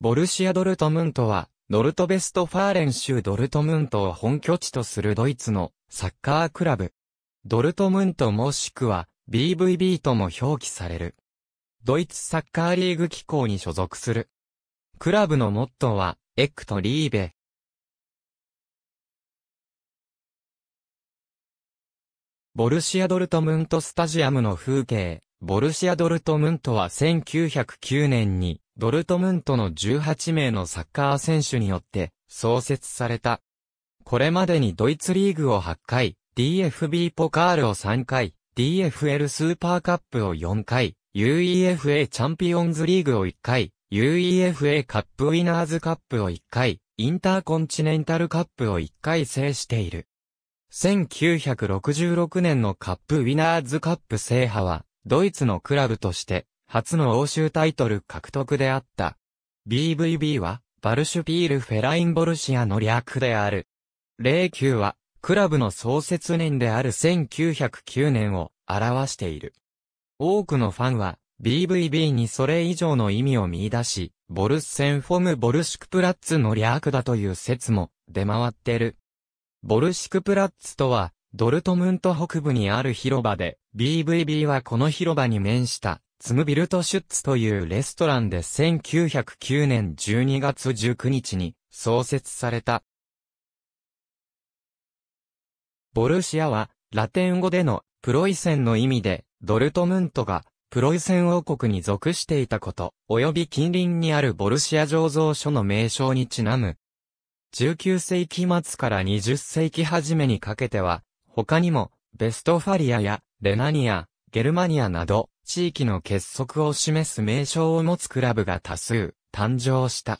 ボルシア・ドルトムントは、ノルトベストファーレン州ドルトムントを本拠地とするドイツのサッカークラブ。ドルトムントもしくは BVB とも表記される。ドイツサッカーリーグ機構に所属する。クラブのモットーは、エックト・リーベ。ボルシア・ドルトムントスタジアムの風景、ボルシア・ドルトムントは1909年にドルトムントの18名のサッカー選手によって創設された。これまでにドイツリーグを8回、DFB ポカールを3回、DFL スーパーカップを4回、UEFA チャンピオンズリーグを1回、UEFA カップウィナーズカップを1回、インターコンチネンタルカップを1回制している。1966年のカップウィナーズカップ制覇は、ドイツのクラブとして初の欧州タイトル獲得であった。BVB は、バルシュピール・フェラインボルシアの略である。09は、クラブの創設年である1909年を表している。多くのファンは、BVB にそれ以上の意味を見出し、ボルスセンフォム・ボルシクプラッツの略だという説も出回ってる。ボルシクプラッツとは、ドルトムント北部にある広場で、BVB はこの広場に面したツムビルトシュッツというレストランで1909年12月19日に創設された。ボルシアはラテン語でのプロイセンの意味でドルトムントがプロイセン王国に属していたこと、及び近隣にあるボルシア醸造所の名称にちなむ。19世紀末から20世紀初めにかけては、他にもベストファリアやレナニア、ゲルマニアなど、地域の結束を示す名称を持つクラブが多数、誕生した。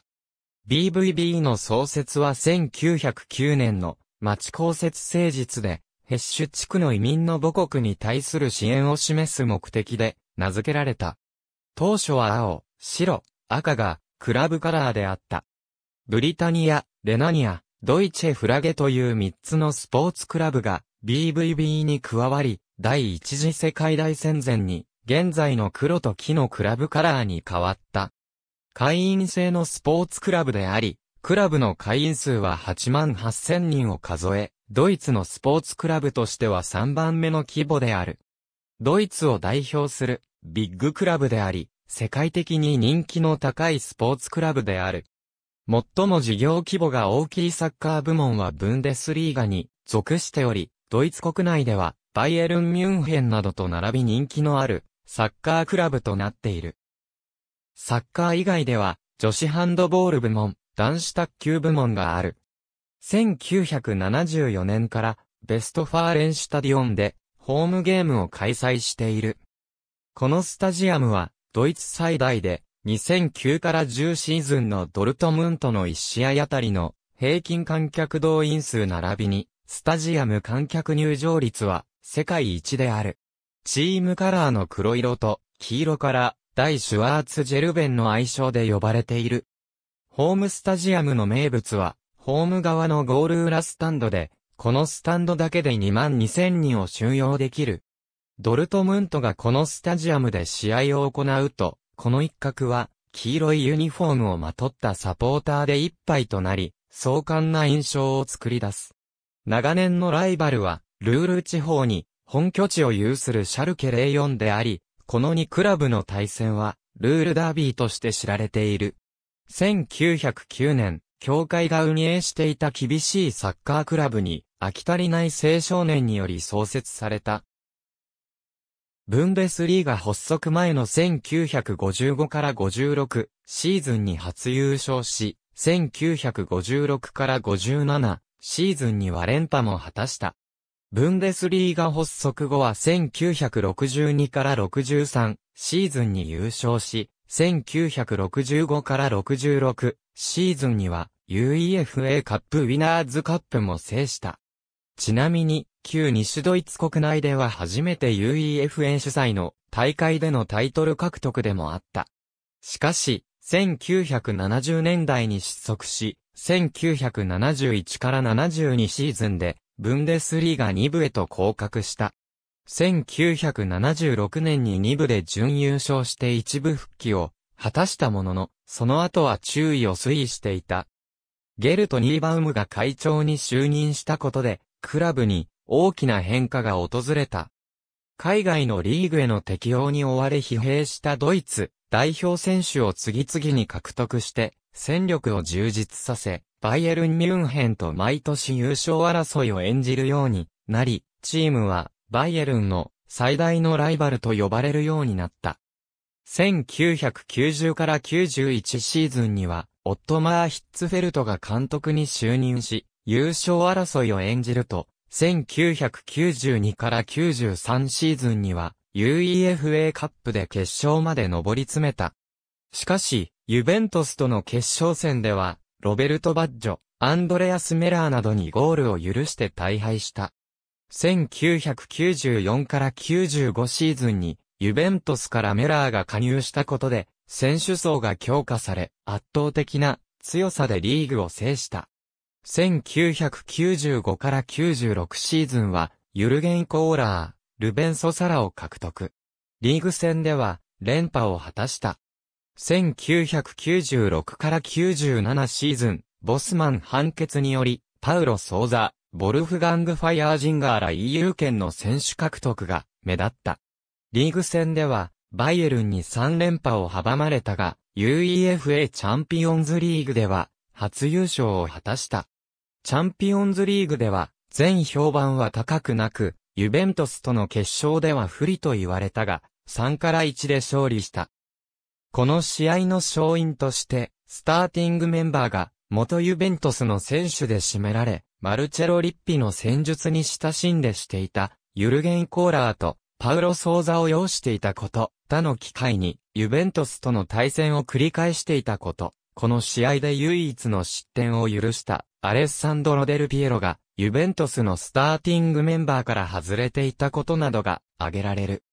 BVB の創設は1909年の町公設誠実で、ヘッシュ地区の移民の母国に対する支援を示す目的で名付けられた。当初は青、白、赤がクラブカラーであった。ブリタニア、レナニア、ドイチェフラゲという3つのスポーツクラブが BVB に加わり、第一次世界大戦前に現在の黒と木のクラブカラーに変わった。会員制のスポーツクラブであり、クラブの会員数は8万8000人を数え、ドイツのスポーツクラブとしては3番目の規模である。ドイツを代表するビッグクラブであり、世界的に人気の高いスポーツクラブである。最も事業規模が大きいサッカー部門はブンデスリーガに属しており、ドイツ国内ではバイエルン・ミュンヘンなどと並び人気のあるサッカークラブとなっている。サッカー以外では、女子ハンドボール部門、男子卓球部門がある。1974年から、ベストファーレンシュタディオンで、ホームゲームを開催している。このスタジアムは、ドイツ最大で、2009から10シーズンのドルトムントの1試合あたりの平均観客動員数並びに、スタジアム観客入場率は世界一である。チームカラーの黒色と黄色から大シュワーツ・ジェルベンの愛称で呼ばれている。ホームスタジアムの名物は、ホーム側のゴール裏スタンドで、このスタンドだけで2万2000人を収容できる。ドルトムントがこのスタジアムで試合を行うと、この一角は、黄色いユニフォームをまとったサポーターで一杯となり、壮観な印象を作り出す。長年のライバルは、ルール地方に、本拠地を有するシャルケ04であり、この2クラブの対戦は、ルールダービーとして知られている。1909年、協会が運営していた厳しいサッカークラブに、飽き足りない青少年により創設された。ブンデスリーが発足前の1955から56シーズンに初優勝し、1956から57シーズンには連覇も果たした。ブンデスリーガ発足後は1962から63シーズンに優勝し、1965から66シーズンには UEFA カップウィナーズカップも制した。ちなみに、旧西ドイツ国内では初めて UEFA 主催の大会でのタイトル獲得でもあった。しかし、1970年代に失速し、1971から72シーズンでブンデスリーガ2部へと降格した。1976年に2部で準優勝して1部復帰を果たしたものの、その後は注意を推移していた。ゲルト・ニーバウムが会長に就任したことで、クラブに大きな変化が訪れた。海外のリーグへの適応に追われ疲弊したドイツ、代表選手を次々に獲得して、戦力を充実させ、バイエルン・ミュンヘンと毎年優勝争いを演じるようになり、チームは、バイエルンの最大のライバルと呼ばれるようになった。1990から91シーズンには、オットマー・ヒッツフェルトが監督に就任し、優勝争いを演じると、1992から93シーズンには UEFA カップで決勝まで上り詰めた。しかし、ユベントスとの決勝戦では、ロベルト・バッジョ、アンドレアス・メラーなどにゴールを許して大敗した。1994から95シーズンに、ユベントスからメラーが加入したことで、選手層が強化され、圧倒的な強さでリーグを制した。1995から96シーズンは、ユルゲン・コーラー、ルベン・ソサラを獲得。リーグ戦では、連覇を果たした。1996から97シーズン、ボスマン判決により、パウロ・ソーザ、ボルフガング・ファイアージンガーら EU 圏の選手獲得が目立った。リーグ戦では、バイエルンに3連覇を阻まれたが、UEFA チャンピオンズリーグでは、初優勝を果たした。チャンピオンズリーグでは、全評判は高くなく、ユベントスとの決勝では不利と言われたが、3から1で勝利した。この試合の勝因として、スターティングメンバーが、元ユベントスの選手で占められ、マルチェロ・リッピの戦術に親しんでしていた、ユルゲン・コーラーと、パウロ・ソーザを要していたこと、他の機会に、ユベントスとの対戦を繰り返していたこと、この試合で唯一の失点を許した。アレッサンドロ・デル・ピエロが、ユベントスのスターティングメンバーから外れていたことなどが挙げられる。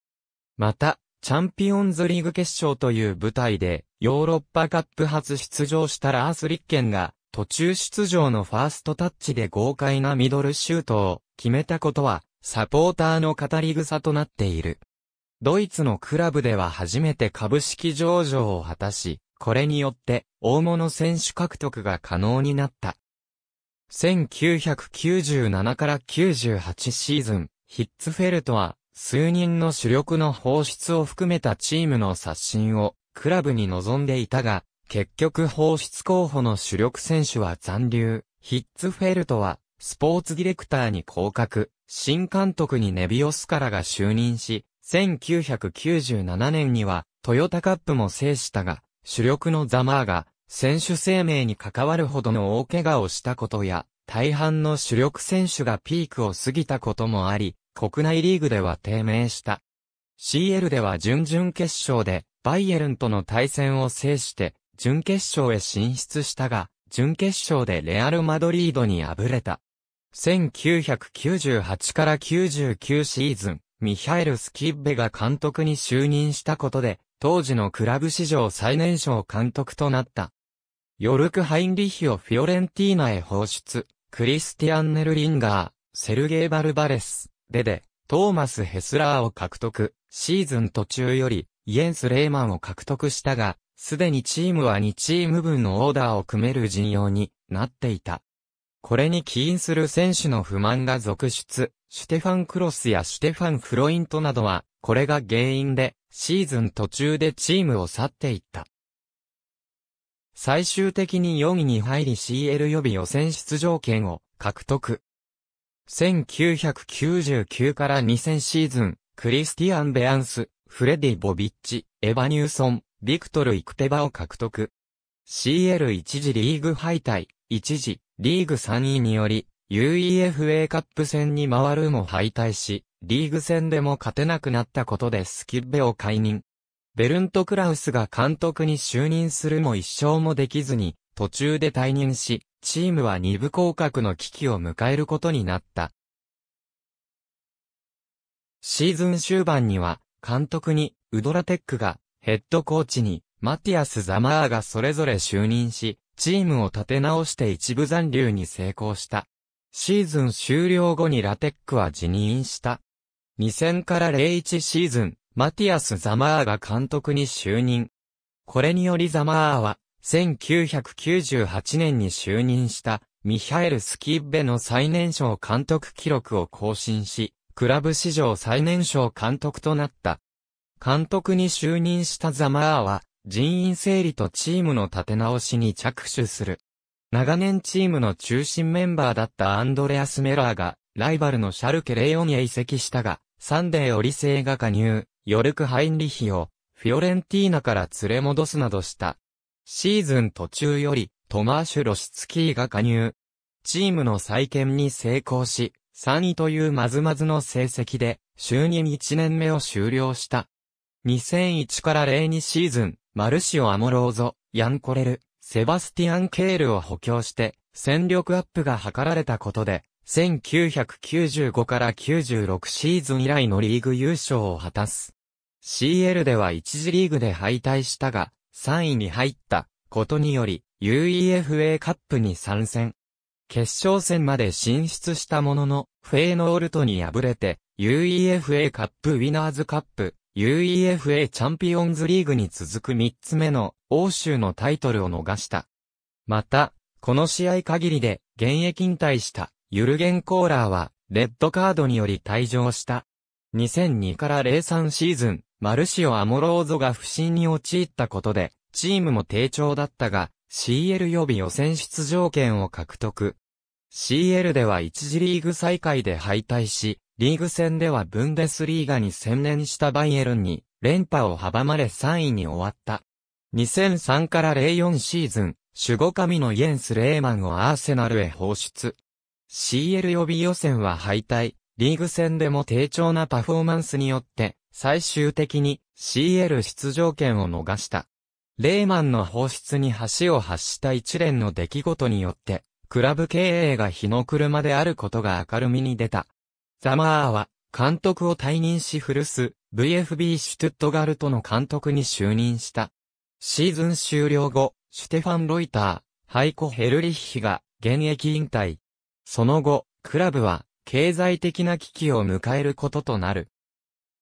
また、チャンピオンズリーグ決勝という舞台で、ヨーロッパカップ初出場したラース・リッケンが、途中出場のファーストタッチで豪快なミドルシュートを決めたことは、サポーターの語り草となっている。ドイツのクラブでは初めて株式上場を果たし、これによって大物選手獲得が可能になった。1997から98シーズン、ヒッツフェルトは、数人の主力の放出を含めたチームの刷新を、クラブに望んでいたが、結局放出候補の主力選手は残留。ヒッツフェルトは、スポーツディレクターに降格、新監督にネビオスカラが就任し、1997年には、トヨタカップも制したが、主力のザマーが、選手生命に関わるほどの大怪我をしたことや、大半の主力選手がピークを過ぎたこともあり、国内リーグでは低迷した。CL では準々決勝で、バイエルンとの対戦を制して、準決勝へ進出したが、準決勝でレアル・マドリードに敗れた。1998から99シーズン、ミハエル・スキッベが監督に就任したことで、当時のクラブ史上最年少監督となった。ヨルク・ハインリヒをフィオレンティーナへ放出、クリスティアンネル・リンガー、セルゲイ・バルバレス、デデ、トーマス・ヘスラーを獲得、シーズン途中より、イエンス・レイマンを獲得したが、すでにチームは2チーム分のオーダーを組める陣容になっていた。これに起因する選手の不満が続出、シュテファン・クロスやシュテファン・フロイントなどは、これが原因で、シーズン途中でチームを去っていった。最終的に4位に入り CL 予備予選出場権を獲得。1999から2000シーズン、クリスティアン・ベアンス、フレディ・ボビッチ、エヴァ・ニューソン、ビクトル・イクテバを獲得。CL 一時リーグ敗退、一時、リーグ3位により、UEFA カップ戦に回るも敗退し、リーグ戦でも勝てなくなったことでスキッベを解任。ベルント・クラウスが監督に就任するも一勝もできずに、途中で退任し、チームは二部降格の危機を迎えることになった。シーズン終盤には、監督に、ウドラテックが、ヘッドコーチに、マティアス・ザマーがそれぞれ就任し、チームを立て直して一部残留に成功した。シーズン終了後にラテックは辞任した。2000から01シーズン、マティアス・ザマーが監督に就任。これによりザマーは、1998年に就任した、ミハエル・スキッベの最年少監督記録を更新し、クラブ史上最年少監督となった。監督に就任したザマーは、人員整理とチームの立て直しに着手する。長年チームの中心メンバーだったアンドレアス・メラーが、ライバルのシャルケ・レイオンへ移籍したが、サンデーオリセイが加入、ヨルク・ハインリヒを、フィオレンティーナから連れ戻すなどした。シーズン途中より、トマーシュ・ロシツキーが加入。チームの再建に成功し、3位というまずまずの成績で、就任1年目を終了した。2001から02シーズン、マルシオ・アモローゾ、ヤンコレル、セバスティアン・ケールを補強して、戦力アップが図られたことで、1995から96シーズン以来のリーグ優勝を果たす。CL では1次リーグで敗退したが、3位に入ったことにより、UEFA カップに参戦。決勝戦まで進出したものの、フェーノールトに敗れて、UEFA カップウィナーズカップ、UEFA チャンピオンズリーグに続く3つ目の欧州のタイトルを逃した。また、この試合限りで現役引退したユルゲン・コーラーは、レッドカードにより退場した。2002から03シーズン、マルシオ・アモローゾが不振に陥ったことで、チームも低調だったが、CL 予備予選出場権を獲得。CL では1次リーグ再開で敗退し、リーグ戦ではブンデスリーガに専念したバイエルンに、連覇を阻まれ3位に終わった。2003から04シーズン、守護神のイエンス・レーマンをアーセナルへ放出。CL 予備予選は敗退、リーグ戦でも低調なパフォーマンスによって、最終的に CL 出場権を逃した。レーマンの放出に橋を発した一連の出来事によって、クラブ経営が日の車であることが明るみに出た。ザマーは、監督を退任し古巣、VFB シュトゥットガルトの監督に就任した。シーズン終了後、シュテファン・ロイター、ハイコ・ヘルリッヒが現役引退。その後、クラブは経済的な危機を迎えることとなる。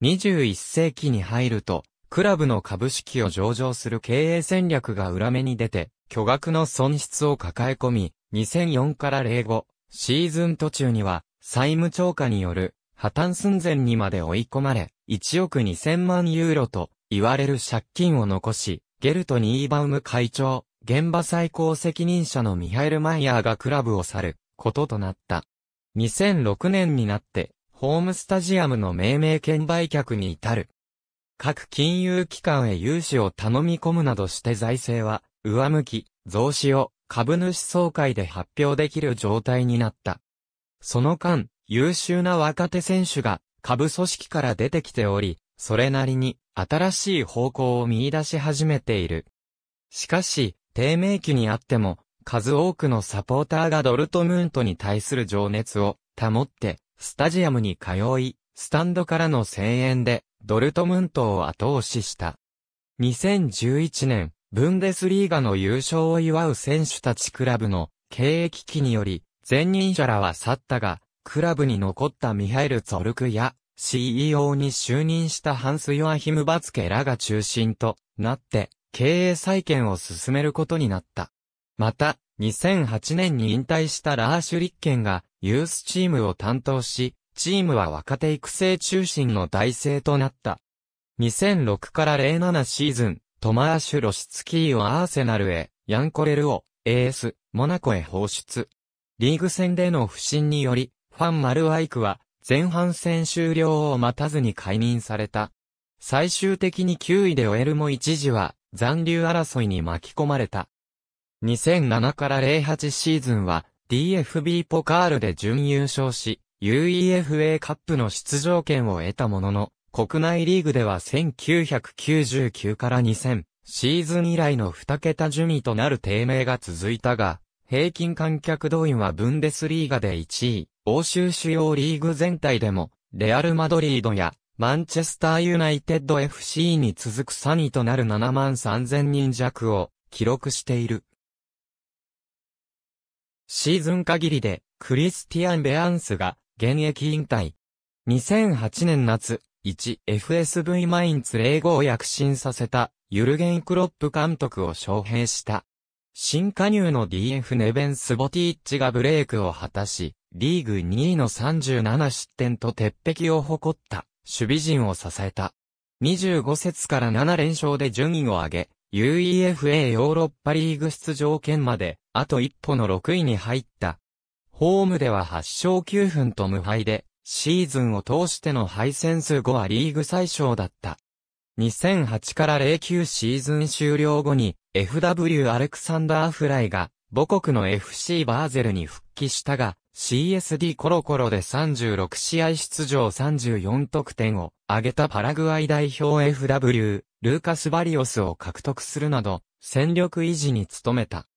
21世紀に入ると、クラブの株式を上場する経営戦略が裏目に出て、巨額の損失を抱え込み、2004から05、シーズン途中には、債務超過による破綻寸前にまで追い込まれ、1億2000万ユーロと言われる借金を残し、ゲルト・ニーバウム会長、現場最高責任者のミハエル・マイヤーがクラブを去る。こととなった。2006年になって、ホームスタジアムの命名権売却に至る。各金融機関へ融資を頼み込むなどして財政は、上向き、増資を株主総会で発表できる状態になった。その間、優秀な若手選手が株組織から出てきており、それなりに新しい方向を見出し始めている。しかし、低迷期にあっても、数多くのサポーターがドルトムントに対する情熱を保って、スタジアムに通い、スタンドからの声援で、ドルトムントを後押しした。2011年、ブンデスリーガの優勝を祝う選手たちクラブの経営危機により、前任者らは去ったが、クラブに残ったミハイル・ツォルクや、CEO に就任したハンス・ヨアヒム・バツケらが中心となって、経営再建を進めることになった。また、2008年に引退したラーシュリッケンがユースチームを担当し、チームは若手育成中心の体制となった。2006から07シーズン、トマーシュ・ロシツキーをアーセナルへ、ヤンコレルを AS、モナコへ放出。リーグ戦での不振により、ファン・マルワイクは前半戦終了を待たずに解任された。最終的に9位で終えるも一時は残留争いに巻き込まれた。2007から08シーズンは DFB ポカールで準優勝し、UEFA カップの出場権を得たものの、国内リーグでは1999から2000シーズン以来の2桁順位となる低迷が続いたが、平均観客動員はブンデスリーガで1位、欧州主要リーグ全体でも、レアル・マドリードやマンチェスター・ユナイテッド FC に続く3位となる7万3000人弱を記録している。シーズン限りで、クリスティアン・ベアンスが、現役引退。2008年夏、1FSV マインツ05を躍進させた、ユルゲン・クロップ監督を招聘した。新加入の DF ネベン・スボティッチがブレイクを果たし、リーグ2位の37失点と鉄壁を誇った、守備陣を支えた。25節から7連勝で順位を上げ、UEFA ヨーロッパリーグ出場権まで、あと一歩の6位に入った。ホームでは8勝9分と無敗で、シーズンを通しての敗戦数5はリーグ最小だった。2008から09シーズン終了後に、FW アレクサンダー・フライが、母国の FC バーゼルに復帰したが、CSD コロコロで36試合出場34得点を挙げたパラグアイ代表 FW、ルーカス・バリオスを獲得するなど、戦力維持に努めた。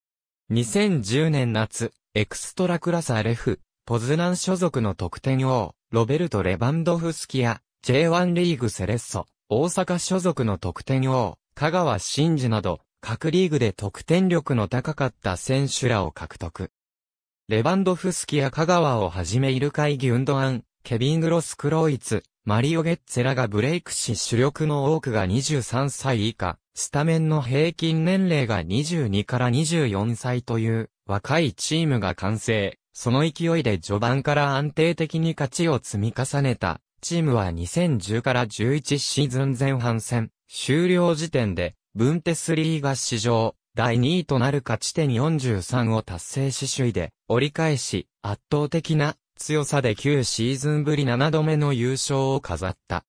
2010年夏、エクストラクラサレフ、ポズナン所属の得点王、ロベルト・レバンドフスキや、J1 リーグセレッソ、大阪所属の得点王、香川真司など、各リーグで得点力の高かった選手らを獲得。レバンドフスキや香川をはじめイルカイ・ギュンドアン、ケビン・グロス・クロイツ、マリオ・ゲッツェラがブレイクし主力の多くが23歳以下、スタメンの平均年齢が22から24歳という若いチームが完成。その勢いで序盤から安定的に勝ちを積み重ねた、チームは2010から11シーズン前半戦、終了時点で、ブンテスリーが史上、第2位となる勝ち点43を達成し首位で折り返し、圧倒的な強さで9シーズンぶり7度目の優勝を飾った。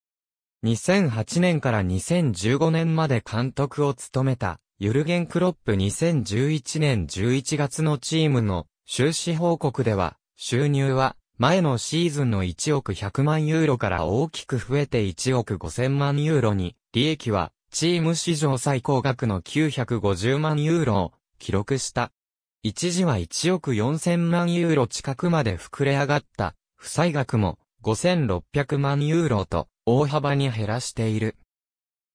2008年から2015年まで監督を務めた、ユルゲン・クロップ2011年11月のチームの収支報告では、収入は前のシーズンの1億100万ユーロから大きく増えて1億5000万ユーロに、利益はチーム史上最高額の950万ユーロを記録した。一時は1億4000万ユーロ近くまで膨れ上がった、負債額も5600万ユーロと大幅に減らしている。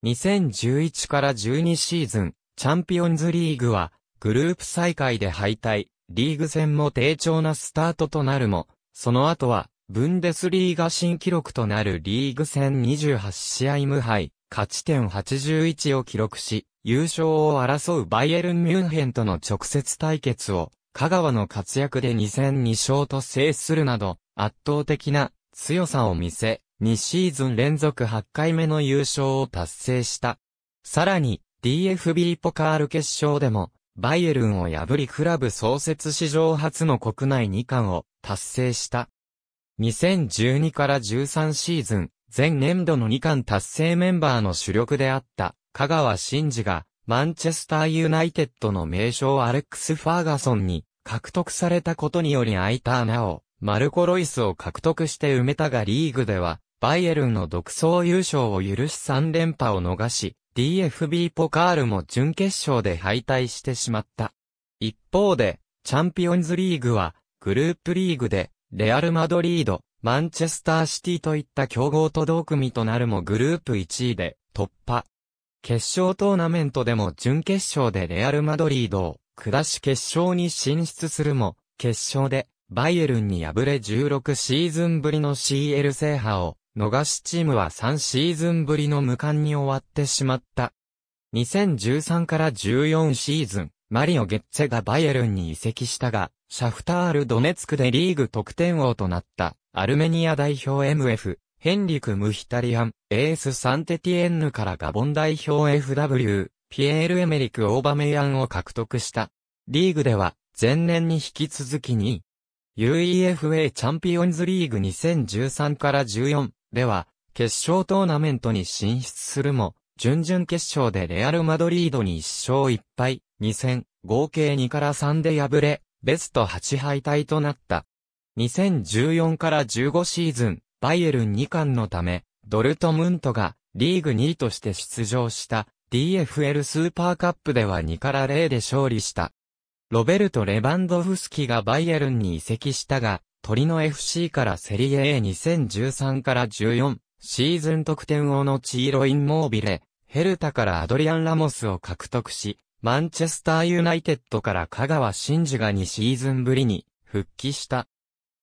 2011から12シーズン、チャンピオンズリーグはグループ再開で敗退、リーグ戦も低調なスタートとなるも、その後はブンデスリーガ新記録となるリーグ戦28試合無敗、勝ち点81を記録し、優勝を争うバイエルン・ミュンヘンとの直接対決を、香川の活躍で2戦2勝と制するなど、圧倒的な強さを見せ、2シーズン連続8回目の優勝を達成した。さらに、DFB ポカール決勝でも、バイエルンを破りクラブ創設史上初の国内2冠を達成した。2012から13シーズン、前年度の2冠達成メンバーの主力であった、香川真司が、マンチェスターユナイテッドの名称アレックス・ファーガソンに獲得されたことにより空いた穴を、マルコ・ロイスを獲得して埋めたがリーグでは、バイエルンの独走優勝を許し3連覇を逃し、DFB ポカールも準決勝で敗退してしまった。一方で、チャンピオンズリーグは、グループリーグで、レアル・マドリード、マンチェスターシティといった競合と同組となるもグループ1位で突破。決勝トーナメントでも準決勝でレアル・マドリードを下し決勝に進出するも、決勝でバイエルンに敗れ16シーズンぶりの CL 制覇を逃しチームは3シーズンぶりの無冠に終わってしまった。2013から14シーズン、マリオ・ゲッツェがバイエルンに移籍したが、シャフタール・ドネツクでリーグ得点王となった。アルメニア代表 MF、ヘンリク・ムヒタリアン、エース・サンテティエンヌからガボン代表 FW、ピエール・エメリク・オーバメイアンを獲得した。リーグでは、前年に引き続き2位。UEFA チャンピオンズリーグ2013から14では、決勝トーナメントに進出するも、準々決勝でレアル・マドリードに1勝1敗、2戦、合計2から3で敗れ、ベスト8敗退となった。2014から15シーズン、バイエルン2冠のため、ドルトムントがリーグ2位として出場した DFL スーパーカップでは2から0で勝利した。ロベルト・レバンドフスキがバイエルンに移籍したが、鳥の FC からセリエ A2013 から14シーズン得点王のチーロイン・モービレ、ヘルタからアドリアン・ラモスを獲得し、マンチェスター・ユナイテッドから香川真司が2シーズンぶりに復帰した。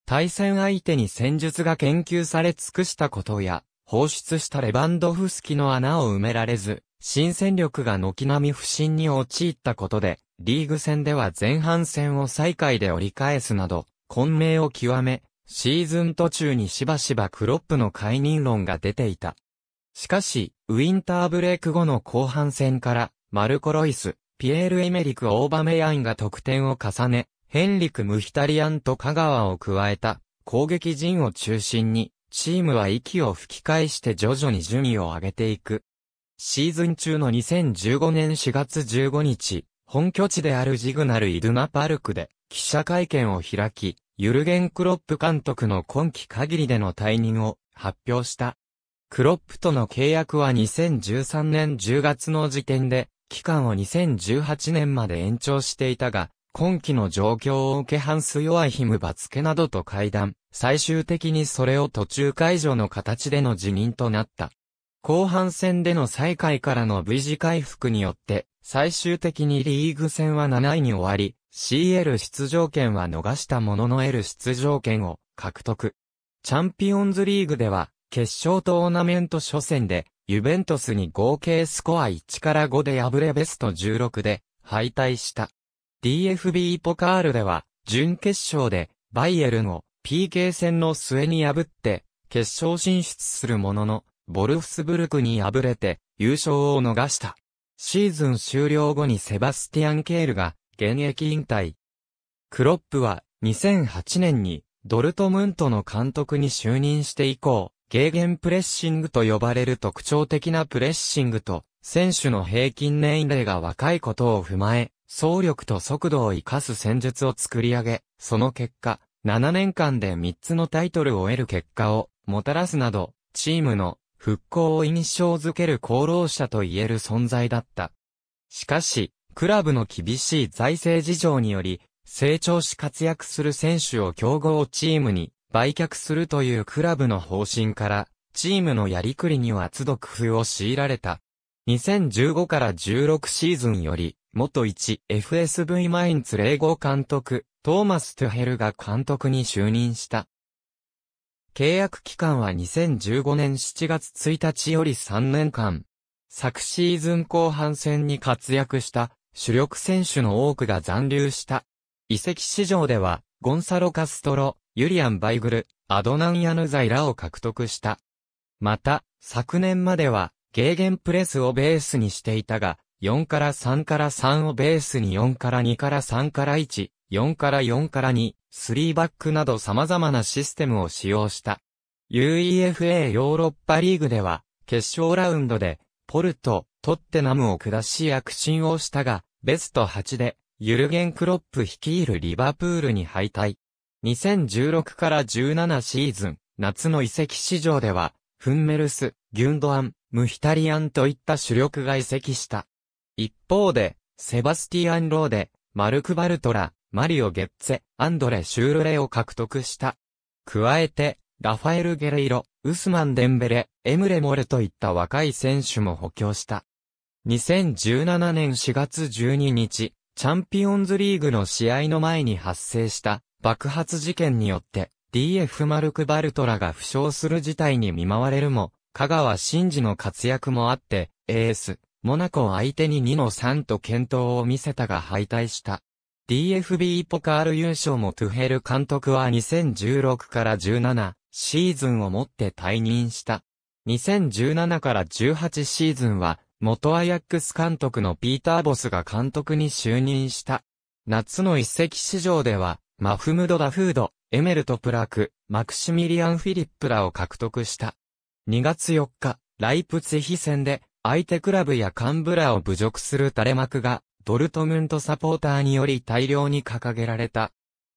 対戦相手に戦術が研究され尽くしたことや、放出したレバンドフスキの穴を埋められず、新戦力が軒並み不振に陥ったことで、リーグ戦では前半戦を最下位で折り返すなど、混迷を極め、シーズン途中にしばしばクロップの解任論が出ていた。しかし、ウィンターブレイク後の後半戦から、マルコ・ロイス、ピエール・エメリク・オーバメヤンが得点を重ね、ヘンリク・ムヒタリアンと香川を加えた攻撃陣を中心に、チームは息を吹き返して徐々に順位を上げていく。シーズン中の2015年4月15日、本拠地であるジグナル・イドゥナ・パルクで記者会見を開き、ユルゲン・クロップ監督の今季限りでの退任を発表した。クロップとの契約は2013年10月の時点で、期間を2018年まで延長していたが、今期の状況を受けハンス・ヨアヒム・バツケなどと会談、最終的にそれを途中解除の形での辞任となった。後半戦での再開からの V 字回復によって、最終的にリーグ戦は7位に終わり、CL 出場権は逃したものの L 出場権を獲得。チャンピオンズリーグでは、決勝トーナメント初戦で、ユベントスに合計スコア1から5で敗れベスト16で敗退した。DFB ポカールでは、準決勝で、バイエルンを PK 戦の末に破って、決勝進出するものの、ボルフスブルクに敗れて、優勝を逃した。シーズン終了後にセバスティアン・ケールが、現役引退。クロップは、2008年に、ドルトムントの監督に就任して以降、ゲーゲンプレッシングと呼ばれる特徴的なプレッシングと、選手の平均年齢が若いことを踏まえ、総力と速度を活かす戦術を作り上げ、その結果、7年間で3つのタイトルを得る結果をもたらすなど、チームの復興を印象づける功労者と言える存在だった。しかし、クラブの厳しい財政事情により、成長し活躍する選手を競合チームに売却するというクラブの方針から、チームのやりくりには都度工夫を強いられた。2015から16シーズンより、元 1FSV マインツ05監督、トーマス・トゥヘルが監督に就任した。契約期間は2015年7月1日より3年間。昨シーズン後半戦に活躍した主力選手の多くが残留した。移籍市場では、ゴンサロ・カストロ、ユリアン・バイグル、アドナン・ヤヌザイらを獲得した。また、昨年までは、ゲーゲンプレスをベースにしていたが、4から3から3をベースに4から2から3から1、4から4から2、3バックなど様々なシステムを使用した。UEFA ヨーロッパリーグでは、決勝ラウンドで、ポルト、トッテナムを下し躍進をしたが、ベスト8で、ユルゲン・クロップ率いるリバプールに敗退。2016から17シーズン、夏の移籍市場では、フンメルス、ギュンドアン、ムヒタリアンといった主力が移籍した。一方で、セバスティアン・ローデ、マルク・バルトラ、マリオ・ゲッツェ、アンドレ・シュールレを獲得した。加えて、ラファエル・ゲレイロ、ウスマン・デンベレ、エムレ・モレといった若い選手も補強した。2017年4月12日、チャンピオンズリーグの試合の前に発生した爆発事件によって、DF マルク・バルトラが負傷する事態に見舞われるも、香川真司の活躍もあって、エース、モナコを相手に2の3と健闘を見せたが敗退した。DFB ポカール優勝もトゥヘル監督は2016から17シーズンをもって退任した。2017から18シーズンは元アヤックス監督のピーター・ボスが監督に就任した。夏の一席市場ではマフムド・ダフード、エメルト・プラク、マクシミリアン・フィリップらを獲得した。2月4日、ライプツヒ戦で相手クラブや幹部らを侮辱する垂れ幕が、ドルトムントサポーターにより大量に掲げられた。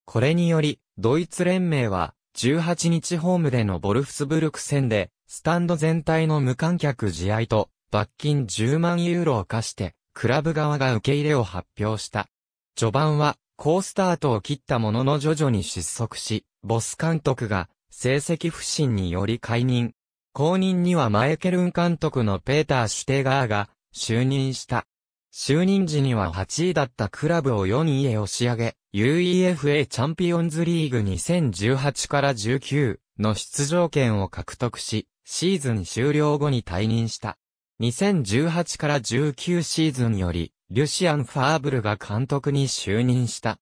これにより、ドイツ連盟は、18日ホームでのボルフスブルク戦で、スタンド全体の無観客試合と、罰金10万ユーロを課して、クラブ側が受け入れを発表した。序盤は、好スタートを切ったものの徐々に失速し、ボス監督が、成績不振により解任。後任にはマエケルン監督のペーター・シュテガーが就任した。就任時には8位だったクラブを4位へ押し上げ、UEFA チャンピオンズリーグ2018から19の出場権を獲得し、シーズン終了後に退任した。2018から19シーズンより、リュシアン・ファーブルが監督に就任した。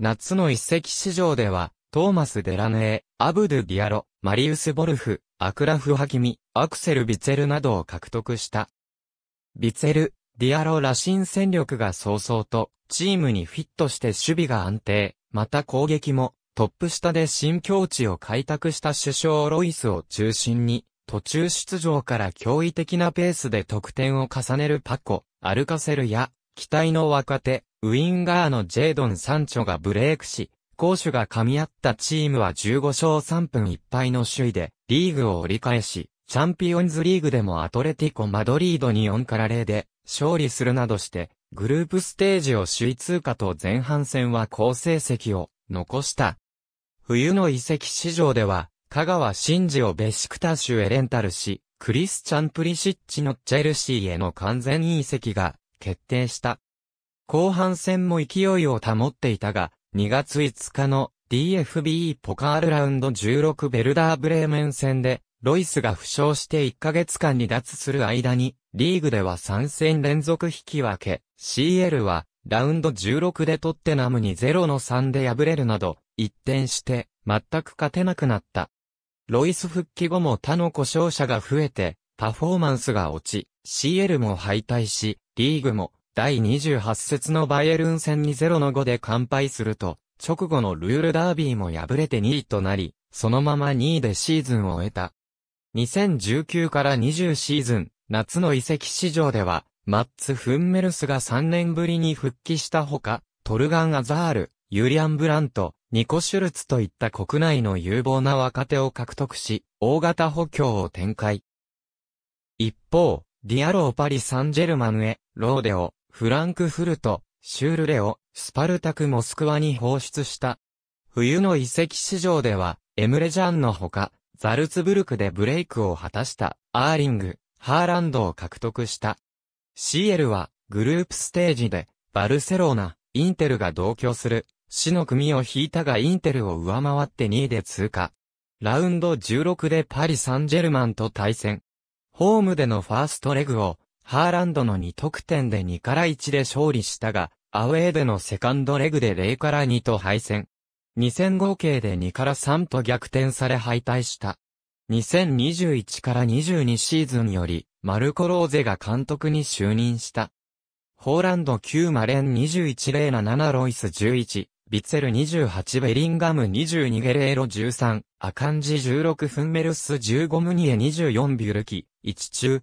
夏の一席市場では、トーマス・デラネー、アブドゥ・ディアロ、マリウス・ボルフ、アクラフ・ハキミ、アクセル・ビツェルなどを獲得した。ビツェル、ディアロシン戦力が早々と、チームにフィットして守備が安定、また攻撃も、トップ下で新境地を開拓した首相ロイスを中心に、途中出場から驚異的なペースで得点を重ねるパコ、アルカセルや、期待の若手、ウィンガーのジェイドン・サンチョがブレークし、攻守が噛み合ったチームは15勝3分1敗の首位で、リーグを折り返し、チャンピオンズリーグでもアトレティコ・マドリードに4から0で、勝利するなどして、グループステージを首位通過と前半戦は好成績を残した。冬の移籍市場では、香川真司をベシクタ州へレンタルし、クリスチャン・プリシッチのチェルシーへの完全移籍が決定した。後半戦も勢いを保っていたが、2月5日の DFB ポカールラウンド16ベルダーブレーメン戦で、ロイスが負傷して1ヶ月間離脱する間に、リーグでは3戦連続引き分け、CL は、ラウンド16でトッテナムに0の3で敗れるなど、一転して、全く勝てなくなった。ロイス復帰後も他の故障者が増えて、パフォーマンスが落ち、CL も敗退し、リーグも第28節のバイエルン戦に0の5で完敗すると、直後のルールダービーも敗れて2位となり、そのまま2位でシーズンを終えた。2019から20シーズン、夏の移籍市場では、マッツ・フンメルスが3年ぶりに復帰したほか、トルガン・アザール、ユリアン・ブラント、ニコ・シュルツといった国内の有望な若手を獲得し、大型補強を展開。一方、ディアロー・パリ・サンジェルマンへ、ローデオ、フランクフルト、シュールレオ、スパルタクモスクワに放出した。冬の遺跡市場では、エムレジャンのほか、ザルツブルクでブレイクを果たした、アーリング、ハーランドを獲得した。CL は、グループステージで、バルセロナ、インテルが同居する、死の組を引いたがインテルを上回って2位で通過。ラウンド16でパリ・サンジェルマンと対戦。ホームでのファーストレグをハーランドの2得点で2から1で勝利したが、アウェーでのセカンドレグで0から2と敗戦。2戦合計で2から3と逆転され敗退した。2021から22シーズンより、マルコ・ローゼが監督に就任した。ホーランド9マレン21レーナ7ロイス11、ビッツェル28ベリンガム22ゲレーロ13、アカンジ16フンメルス15ムニエ24ビュルキ、1中、